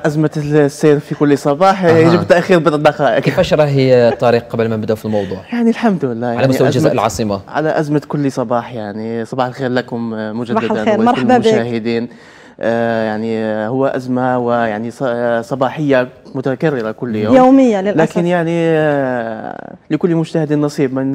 أزمة السير في كل صباح أه. يجب تأخير بضع دقائق كيفاش راهي طارق قبل ما نبداو في الموضوع؟ يعني الحمد لله يعني على مستوى الجزائر العاصمة على أزمة كل صباح يعني صباح الخير لكم مجددا ولكل المشاهدين آه، يعني هو أزمة ويعني آه، صباحية متكررة كل يوم يومية للأسف لكن يعني آه، لكل مجتهد نصيب من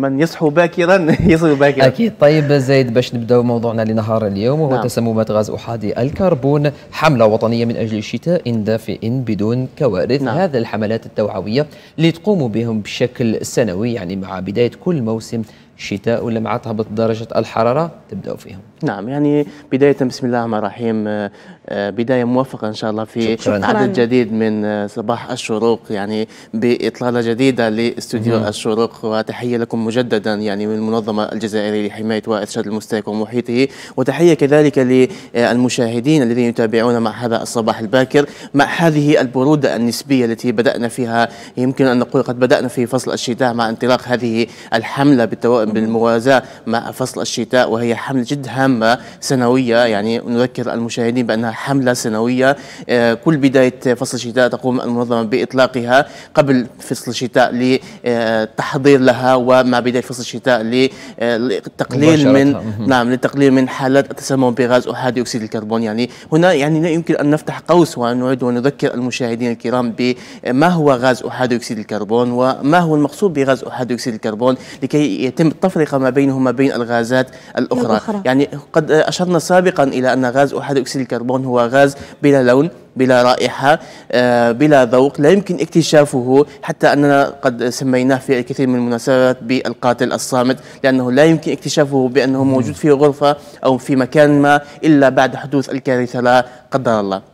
من يصحو باكرا يصل باكرا أكيد طيب زيد باش نبداو موضوعنا لنهار اليوم وهو نعم. تسممات غاز أحادي الكربون حملة وطنية من أجل شتاء دافئ بدون كوارث نعم. هذا الحملات التوعوية اللي تقوم بهم بشكل سنوي يعني مع بداية كل موسم شتاء ولا مع تهبط درجة الحرارة تبدأوا فيهم نعم يعني بداية بسم الله الرحمن الرحيم آه، آه، بداية موفقة إن شاء الله في شكرا. عدد جديد من آه، صباح الشروق يعني بإطلالة جديدة لاستوديو الشروق وتحية لكم مجددا يعني من المنظمة الجزائرية لحماية وإرشاد المستهلك ومحيطه وتحية كذلك للمشاهدين الذين يتابعون مع هذا الصباح الباكر مع هذه البرودة النسبية التي بدأنا فيها يمكن أن نقول قد بدأنا في فصل الشتاء مع انطلاق هذه الحملة بالتوائم بالموازاة مع فصل الشتاء وهي حملة جد هامة سنوية يعني نذكر المشاهدين بأنها حملة سنوية آه، كل بداية فصل الشتاء تقوم المنظمة بإطلاقها قبل فصل الشتاء للتحضير آه، لها ومع بداية فصل الشتاء للتقليل آه، من نعم للتقليل من حالات التسمم بغاز أحادي أكسيد الكربون يعني هنا يعني لا يمكن أن نفتح قوس ونعد ونذكر المشاهدين الكرام بما هو غاز أحادي أكسيد الكربون وما هو المقصود بغاز أحادي أكسيد الكربون لكي يتم التفرقة ما بينه وما بين الغازات الأخرى. الأخرى يعني قد أشرنا سابقا إلى أن غاز أحد أكسيد الكربون هو غاز بلا لون بلا رائحة آه، بلا ذوق لا يمكن اكتشافه حتى أننا قد سميناه في الكثير من المناسبات بالقاتل الصامت لأنه لا يمكن اكتشافه بأنه موجود في غرفة أو في مكان ما إلا بعد حدوث الكارثة لا قدر الله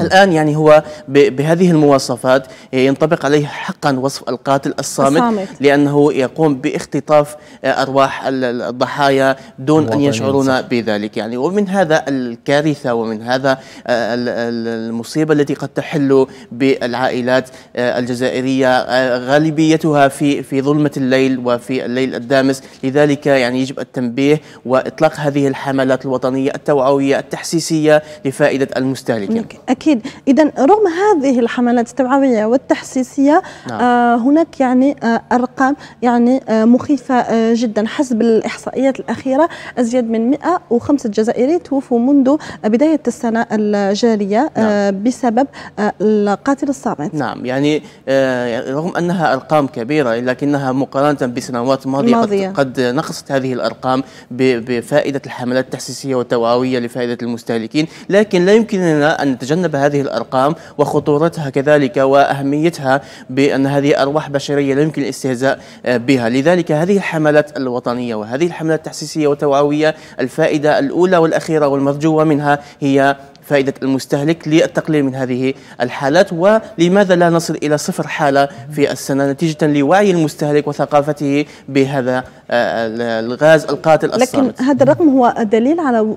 الآن يعني هو بهذه المواصفات ينطبق عليه حقا وصف القاتل الصامت, الصامت. لأنه يقوم باختطاف أرواح الضحايا دون أن يشعرون بذلك يعني ومن هذا الكارثة ومن هذا المصيبة التي قد تحل بالعائلات الجزائرية غالبيتها في في ظلمة الليل وفي الليل الدامس لذلك يعني يجب التنبيه وإطلاق هذه الحملات الوطنية التوعوية التحسيسية لفائدة المستهلكين أكيد إذا رغم هذه الحملات التوعوية والتحسيسية نعم. آه هناك يعني آه أرقام يعني آه مخيفة آه جدا حسب الإحصائيات الأخيرة أزيد من 105 جزائري توفوا منذ بداية السنة الجارية آه نعم. بسبب آه القاتل الصامت نعم يعني آه يعني رغم أنها أرقام كبيرة لكنها مقارنة بسنوات ماضية, ماضية. قد, قد نقصت هذه الأرقام بفائدة الحملات التحسيسية والتوعوية لفائدة المستهلكين لكن لا يمكننا أن نتجنب تتجنب هذه الأرقام وخطورتها كذلك وأهميتها بأن هذه أرواح بشرية لا يمكن الاستهزاء آه، بها لذلك هذه الحملات الوطنية وهذه الحملات التحسيسية والتوعوية الفائدة الأولى والأخيرة والمرجوة منها هي فائدة المستهلك للتقليل من هذه الحالات ولماذا لا نصل إلى صفر حالة في السنة نتيجة لوعي المستهلك وثقافته بهذا آه، الغاز القاتل الصامت لكن هذا الرقم هو دليل على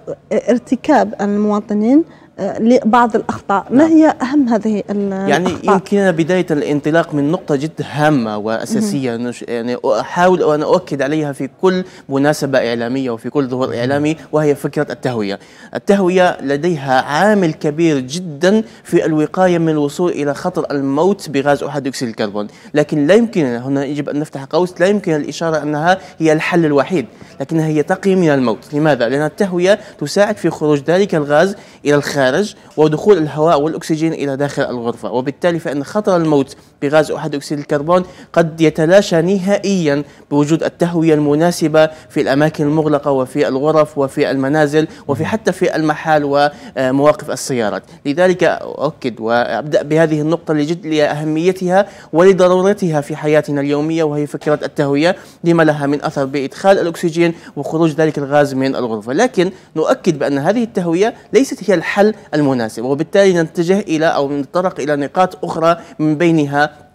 ارتكاب المواطنين آه، لبعض الاخطاء ما نعم. هي اهم هذه يعني الأخطاء؟ يمكننا بدايه الانطلاق من نقطه جد هامه واساسيه يعني احاول ان اؤكد عليها في كل مناسبه اعلاميه وفي كل ظهور اعلامي وهي فكره التهويه التهويه لديها عامل كبير جدا في الوقايه من الوصول الى خطر الموت بغاز احد اكسيد الكربون لكن لا يمكن هنا يجب ان نفتح قوس لا يمكن الاشاره انها هي الحل الوحيد لكنها هي تقي من الموت لماذا لان التهويه تساعد في خروج ذلك الغاز الى الخارج الخارج ودخول الهواء والأكسجين إلى داخل الغرفة وبالتالي فإن خطر الموت بغاز أحد أكسيد الكربون قد يتلاشى نهائيا بوجود التهوية المناسبة في الأماكن المغلقة وفي الغرف وفي المنازل وفي حتى في المحال ومواقف السيارات لذلك أؤكد وأبدأ بهذه النقطة لجد لأهميتها ولضرورتها في حياتنا اليومية وهي فكرة التهوية لما لها من أثر بإدخال الأكسجين وخروج ذلك الغاز من الغرفة لكن نؤكد بأن هذه التهوية ليست هي الحل المناسب وبالتالي نتجه إلى أو نتطرق إلى نقاط أخرى من بينها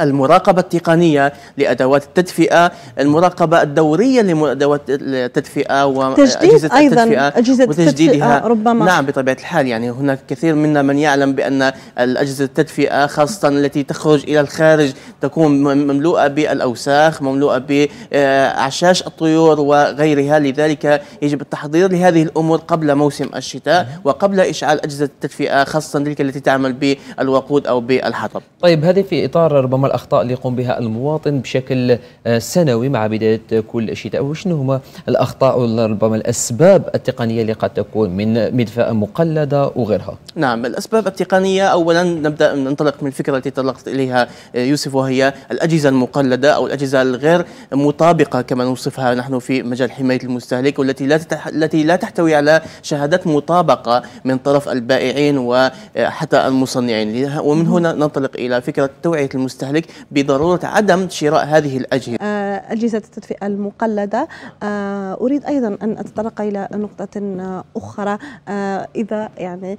المراقبة التقنية لأدوات التدفئة المراقبة الدورية لأدوات التدفئة وأجهزة أيضا التدفئة أجهزة وتجديدها ربما نعم بطبيعة الحال يعني هناك كثير منا من يعلم بأن الأجهزة التدفئة خاصة التي تخرج إلى الخارج تكون مملوءة بالأوساخ مملوءة بأعشاش الطيور وغيرها لذلك يجب التحضير لهذه الأمور قبل موسم الشتاء وقبل إشعال أجهزة التدفئة خاصة تلك التي تعمل بالوقود أو بالحطب طيب هذه في إطار ربما الأخطاء اللي يقوم بها المواطن بشكل آه، سنوي مع بداية كل شتاء وشنو هما الأخطاء ربما الأسباب التقنية اللي قد تكون من مدفأة مقلدة وغيرها نعم الأسباب التقنية أولا نبدأ ننطلق من الفكرة التي تطرقت إليها آه، يوسف وهي الأجهزة المقلدة أو الأجهزة الغير مطابقة كما نوصفها نحن في مجال حماية المستهلك والتي لا تتح... التي لا تحتوي على شهادات مطابقة من طرف البائعين وحتى آه، المصنعين ومن هنا ننطلق إلى فكرة توعية المستهلك ذلك بضرورة عدم شراء هذه الأجهزة آه، أجهزة التدفئة المقلدة آه، أريد أيضا أن أتطرق إلى نقطة أخرى آه، إذا يعني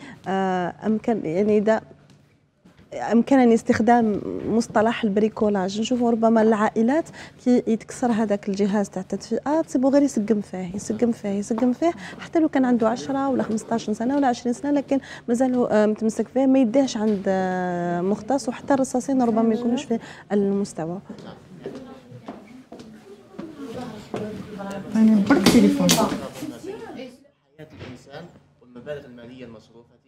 أمكن يعني إذا امكنني استخدام مصطلح البريكولاج نشوفوا ربما العائلات كي يتكسر هذاك الجهاز تاع التدفئه تصيبوا غير يسقم فيه يسقم فيه يسقم فيه حتى لو كان عنده 10 ولا 15 سنه ولا 20 سنه لكن مازال آه، متمسك فيه ما يديهش عند آه، مختص وحتى الرصاصين ربما ما يكونوش في المستوى يعني برك تليفون حياه الانسان والمبالغ الماليه المصروفه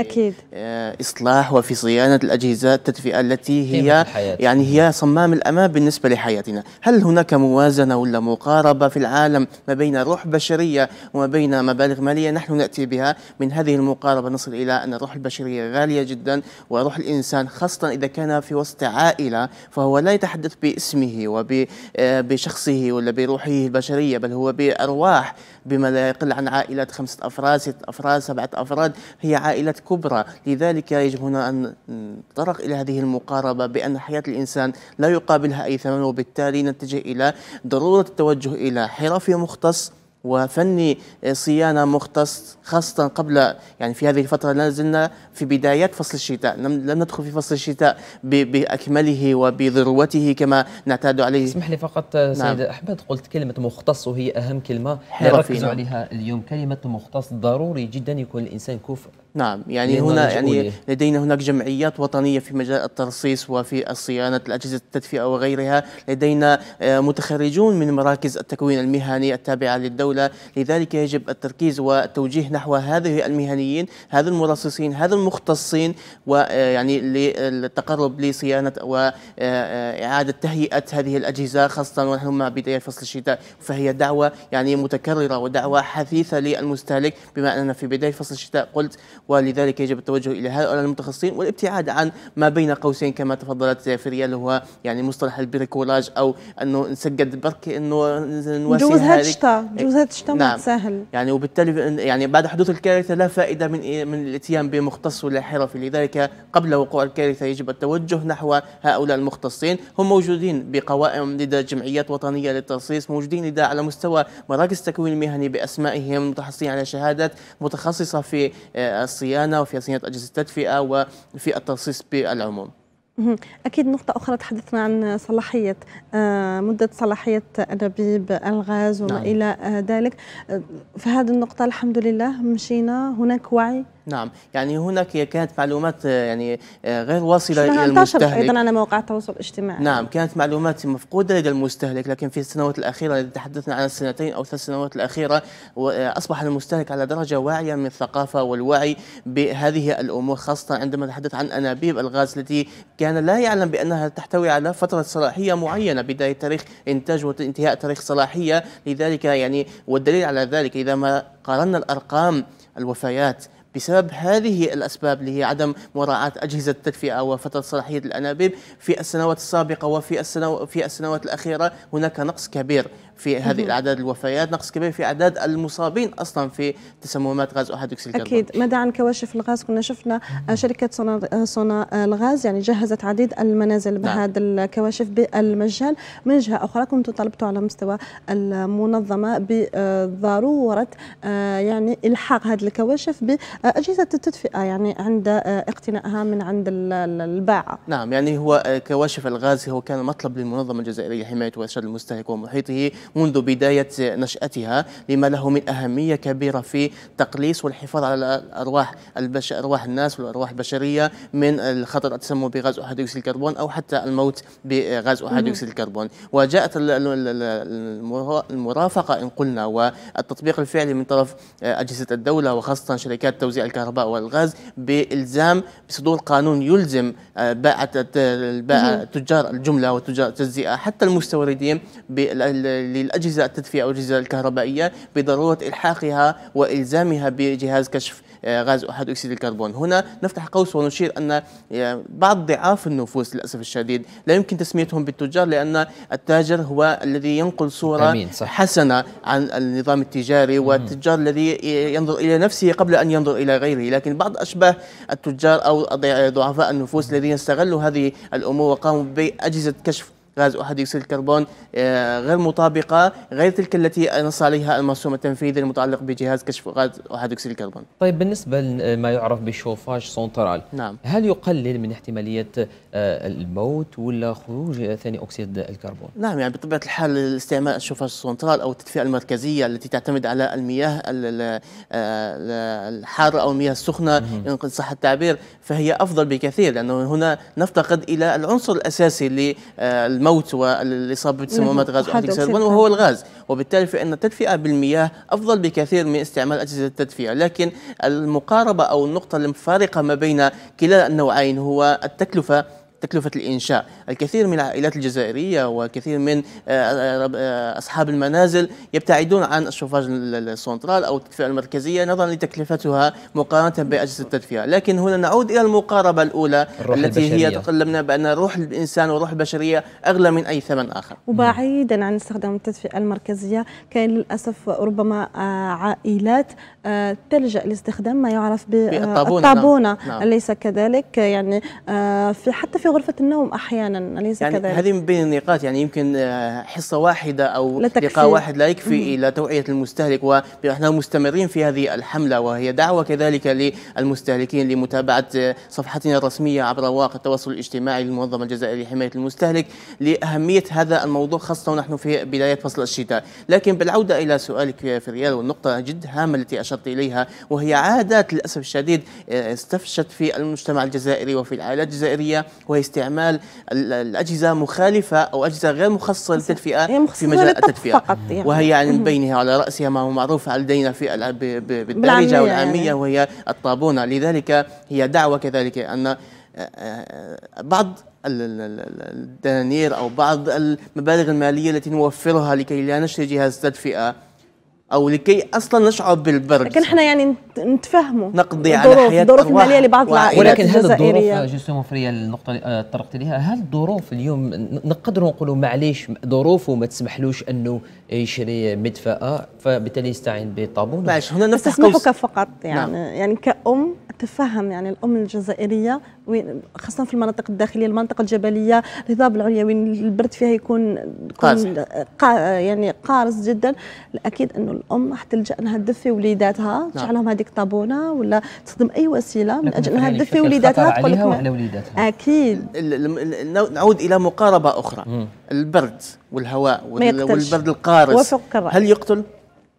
اكيد آه، اصلاح وفي صيانه الاجهزه التدفئه التي هي يعني هي صمام الامان بالنسبه لحياتنا، هل هناك موازنه ولا مقاربه في العالم ما بين روح بشريه وما بين مبالغ ماليه نحن ناتي بها، من هذه المقاربه نصل الى ان الروح البشريه غاليه جدا وروح الانسان خاصه اذا كان في وسط عائله فهو لا يتحدث باسمه وبشخصه آه، ولا بروحه البشريه بل هو بارواح بما لا يقل عن عائلات خمسه افراد، سته افراد، سبعه افراد هي عائلة عائلات كبرى لذلك يجب هنا أن نتطرق إلى هذه المقاربة بأن حياة الإنسان لا يقابلها أي ثمن وبالتالي نتجه إلى ضرورة التوجه إلى حرفي مختص وفني صيانة مختص خاصة قبل يعني في هذه الفترة لا في بدايات فصل الشتاء لم ندخل في فصل الشتاء بأكمله وبذروته كما نعتاد عليه اسمح لي فقط نعم. سيد نعم. أحمد قلت كلمة مختص وهي أهم كلمة نركز نعم. عليها اليوم كلمة مختص ضروري جدا يكون الإنسان كوف نعم يعني هنا يعني لدينا هناك جمعيات وطنيه في مجال الترصيص وفي الصيانه الاجهزه التدفئه وغيرها لدينا آه، متخرجون من مراكز التكوين المهني التابعه للدوله لذلك يجب التركيز والتوجيه نحو هذه المهنيين هذا المرصصين هذا المختصين ويعني آه، للتقرب لصيانه واعاده آه، تهيئه هذه الاجهزه خاصه ونحن مع بدايه فصل الشتاء فهي دعوه يعني متكرره ودعوه حثيثه للمستهلك بما اننا في بدايه فصل الشتاء قلت ولذلك يجب التوجه إلى هؤلاء المتخصصين والابتعاد عن ما بين قوسين كما تفضلت فريال هو يعني مصطلح البريكولاج أو أنه نسجد برك أنه نواسي جوز الشتاء جوز الشتاء نعم. سهل يعني وبالتالي يعني بعد حدوث الكارثة لا فائدة من من الاتيان بمختص ولا حرفي لذلك قبل وقوع الكارثة يجب التوجه نحو هؤلاء المختصين هم موجودين بقوائم لدى جمعيات وطنية للترصيص موجودين لدى على مستوى مراكز التكوين المهني بأسمائهم متحصلين على شهادات متخصصة في آه، الصيانه وفي صيانه اجهزه التدفئه وفي التخصيص بالعموم. أكيد نقطة أخرى تحدثنا عن صلاحية آه، مدة صلاحية أنابيب الغاز نعم. وما نعم. إلى ذلك آه، في هذه النقطة الحمد لله مشينا هناك وعي نعم يعني هناك كانت معلومات آه، يعني آه، غير واصلة إلى المستهلك أيضا على مواقع التواصل الاجتماعي نعم كانت معلومات مفقودة لدى المستهلك لكن في السنوات الأخيرة التي تحدثنا عن السنتين أو ثلاث سنوات الأخيرة آه، أصبح المستهلك على درجة واعية من الثقافة والوعي بهذه الأمور خاصة عندما نتحدث عن أنابيب الغاز التي كان لا يعلم بأنها تحتوي على فترة صلاحية معينة بداية تاريخ إنتاج وانتهاء تاريخ صلاحية لذلك يعني والدليل على ذلك إذا ما قارنا الأرقام الوفيات بسبب هذه الأسباب اللي هي عدم مراعاة أجهزة التدفئة وفترة صلاحية الأنابيب في السنوات السابقة وفي السنو في السنوات الأخيرة هناك نقص كبير في هذه الاعداد الوفيات نقص كبير في اعداد المصابين اصلا في تسممات غاز احد اكسيد الكربون اكيد ماذا عن كواشف الغاز كنا شفنا آه، شركه صنع صنع آه، آه، الغاز يعني جهزت عديد المنازل نعم. بهذا الكواشف بالمجان من جهه اخرى كنت طلبتوا على مستوى المنظمه بضروره يعني الحاق هذه الكواشف باجهزه التدفئه يعني عند اقتنائها من عند الباعه نعم يعني هو كواشف الغاز هو كان مطلب للمنظمه الجزائريه لحمايه وارشاد المستهلك ومحيطه منذ بداية نشأتها لما له من أهمية كبيرة في تقليص والحفاظ على أرواح البش... أرواح الناس والأرواح البشرية من الخطر التسمم بغاز أحد أكسيد الكربون أو حتى الموت بغاز أحد أكسيد الكربون وجاءت المرافقة إن قلنا والتطبيق الفعلي من طرف أجهزة الدولة وخاصة شركات توزيع الكهرباء والغاز بإلزام بصدور قانون يلزم آه، بائعة تجار الجملة وتجار التجزئة حتى المستوردين للأجهزة التدفئة أو الأجهزة الكهربائية بضرورة إلحاقها وإلزامها بجهاز كشف آه، غاز أحد أكسيد الكربون هنا نفتح قوس ونشير أن آه، بعض ضعاف النفوس للأسف الشديد لا يمكن تسميتهم بالتجار لأن التاجر هو الذي ينقل صورة صح. حسنة عن النظام التجاري والتجار الذي ينظر إلى نفسه قبل أن ينظر إلى غيره لكن بعض أشباه التجار أو ضعفاء النفوس الذين استغلوا هذه الأمور وقاموا بأجهزة كشف غاز أحد أكسيد الكربون آه، غير مطابقة غير تلك التي نص عليها المرسوم التنفيذي المتعلق بجهاز كشف غاز أحد أكسيد الكربون طيب بالنسبة لما يعرف بالشوفاج سونترال نعم. هل يقلل من احتمالية آه، الموت ولا خروج ثاني أكسيد الكربون؟ نعم يعني بطبيعة الحال استعمال الشوفاج سونترال أو التدفئة المركزية التي تعتمد على المياه آه، الحارة أو المياه السخنة إن صح التعبير فهي أفضل بكثير لأنه هنا نفتقد إلى العنصر الأساسي للموت والإصابة بسمومات غاز الكربون وهو الغاز وبالتالي فإن التدفئة بالمياه أفضل بكثير من استعمال أجهزة التدفئة لكن المقاربة أو النقطة المفارقة ما بين كلا النوعين هو التكلفة تكلفة الإنشاء الكثير من العائلات الجزائرية وكثير من آه، آه، آه، أصحاب المنازل يبتعدون عن الشوفاج السنترال أو التدفئة المركزية نظرا لتكلفتها مقارنة بأجهزة التدفئة لكن هنا نعود إلى المقاربة الأولى التي البشرية. هي تكلمنا بأن روح الإنسان وروح البشرية أغلى من أي ثمن آخر وبعيدا عن استخدام التدفئة المركزية كان للأسف ربما عائلات تلجأ لاستخدام ما يعرف بالطابونة نعم. نعم. ليس كذلك يعني في حتى في غرفه النوم احيانا اليس يعني كذلك؟ هذه من بين النقاط يعني يمكن آه، حصه واحده او لقاء واحد لا يكفي مم. الى توعيه المستهلك ونحن مستمرين في هذه الحمله وهي دعوه كذلك للمستهلكين لمتابعه آه، صفحتنا الرسميه عبر مواقع التواصل الاجتماعي للمنظمه الجزائريه لحمايه المستهلك لاهميه هذا الموضوع خاصه ونحن في بدايه فصل الشتاء، لكن بالعوده الى سؤالك في ريال والنقطه جد هامه التي اشرت اليها وهي عادات للاسف الشديد آه، استفشت في المجتمع الجزائري وفي العائلات الجزائريه وهي استعمال الأجهزة مخالفة أو أجهزة غير مخصصة للتدفئة في مجال التدفئة فقط يعني. وهي يعني من بينها على رأسها ما هو معروف لدينا في بالدارجة والعامية يعني. وهي الطابونة لذلك هي دعوة كذلك أن آه، آه، بعض الدنانير أو بعض المبالغ المالية التي نوفرها لكي لا نشتري جهاز تدفئة او لكي اصلا نشعر بالبرد لكن احنا يعني نتفهمه نقضي على حياه الظروف الماليه لبعض العائلات ولكن هل الظروف جوستو مفريا النقطه اللي آه، طرقت لها هل الظروف اليوم نقدروا نقولوا معليش ظروفه ما تسمحلوش انه يشري مدفاه فبالتالي يستعين بطابون معليش هنا نفتح تسمحك فقط يعني نعم. يعني كأم تفهم يعني الام الجزائريه خاصه في المناطق الداخليه المناطق الجبليه الهضاب العليا وين البرد فيها يكون قارس يعني قارس جدا اكيد انه الام راح تلجا انها تدفي وليداتها نعم. تشعلهم هذيك طابونه ولا تستخدم اي وسيله من اجل انها تدفي وليداتها تقول وعلى وليداتها اكيد نعود الى مقاربه اخرى البرد والهواء والبرد القارس هل يقتل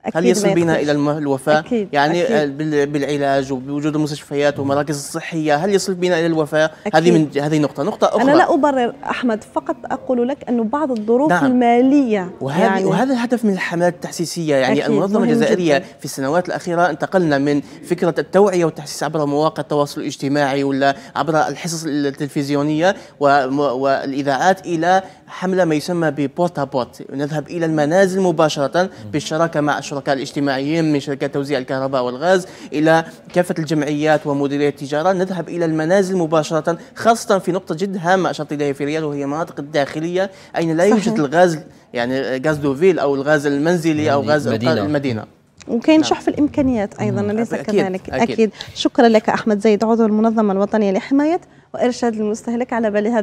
أكيد يعني، آه، هل يصل بنا الى الوفاه؟ أكيد يعني أكيد بالعلاج وبوجود المستشفيات والمراكز الصحيه، هل يصل بنا الى الوفاه؟ أكيد هذه من هذه نقطه، نقطه اخرى انا لا ابرر احمد فقط اقول لك انه بعض الظروف نعم. الماليه وهذا يعني وهذا الهدف من الحملات التحسيسيه يعني المنظمه الجزائريه جداً. في السنوات الاخيره انتقلنا من فكره التوعيه والتحسيس عبر مواقع التواصل الاجتماعي ولا عبر الحصص التلفزيونيه والاذاعات الى حمله ما يسمى ببوتا بوت نذهب الى المنازل مباشره بالشراكه مع الشركاء الاجتماعيين من شركات توزيع الكهرباء والغاز إلى كافة الجمعيات ومديرية التجارة نذهب إلى المنازل مباشرة خاصة في نقطة جد هامة أشرت إليها في الرياض وهي المناطق الداخلية أين لا يوجد صحيح. الغاز يعني غاز دوفيل أو الغاز المنزلي أو غاز المدينة, المدينة. وكاين نعم. شح في الامكانيات ايضا ليس كذلك أكيد. اكيد شكرا لك احمد زيد عضو المنظمه الوطنيه لحمايه وارشاد المستهلك على بال هذا